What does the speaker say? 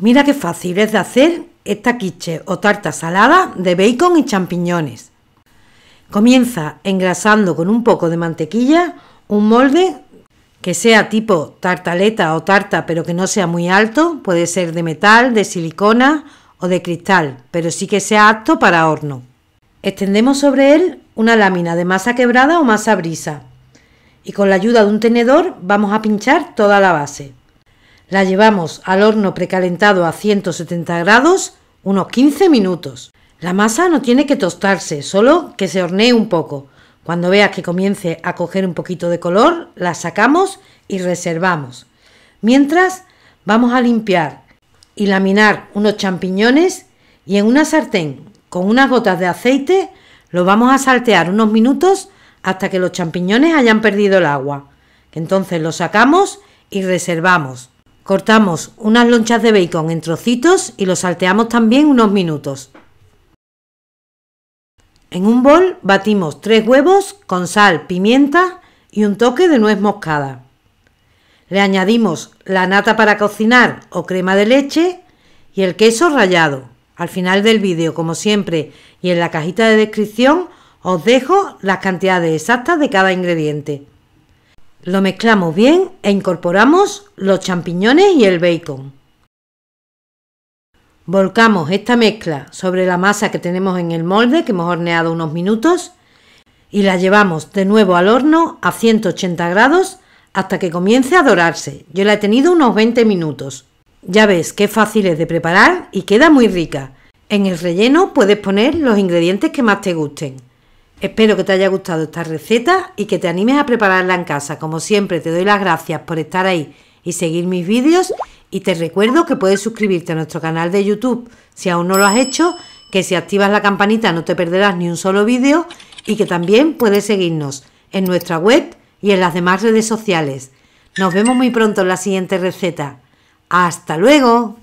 Mira qué fácil es de hacer esta quiche o tarta salada de bacon y champiñones. Comienza engrasando con un poco de mantequilla un molde que sea tipo tartaleta o tarta, pero que no sea muy alto, puede ser de metal, de silicona o de cristal, pero sí que sea apto para horno. Extendemos sobre él una lámina de masa quebrada o masa brisa y con la ayuda de un tenedor vamos a pinchar toda la base. La llevamos al horno precalentado a 170 grados unos 15 minutos. La masa no tiene que tostarse, solo que se hornee un poco. Cuando veas que comience a coger un poquito de color, la sacamos y reservamos. Mientras, vamos a limpiar y laminar unos champiñones y en una sartén con unas gotas de aceite lo vamos a saltear unos minutos hasta que los champiñones hayan perdido el agua. Entonces lo sacamos y reservamos. Cortamos unas lonchas de bacon en trocitos y lo salteamos también unos minutos. En un bol batimos tres huevos con sal, pimienta y un toque de nuez moscada. Le añadimos la nata para cocinar o crema de leche y el queso rallado. Al final del vídeo, como siempre, y en la cajita de descripción, os dejo las cantidades exactas de cada ingrediente. Lo mezclamos bien e incorporamos los champiñones y el bacon. Volcamos esta mezcla sobre la masa que tenemos en el molde que hemos horneado unos minutos y la llevamos de nuevo al horno a 180 grados hasta que comience a dorarse. Yo la he tenido unos 20 minutos. Ya ves qué fácil es de preparar y queda muy rica. En el relleno puedes poner los ingredientes que más te gusten. Espero que te haya gustado esta receta y que te animes a prepararla en casa. Como siempre, te doy las gracias por estar ahí y seguir mis vídeos y te recuerdo que puedes suscribirte a nuestro canal de YouTube si aún no lo has hecho, que si activas la campanita no te perderás ni un solo vídeo y que también puedes seguirnos en nuestra web y en las demás redes sociales. Nos vemos muy pronto en la siguiente receta. ¡Hasta luego!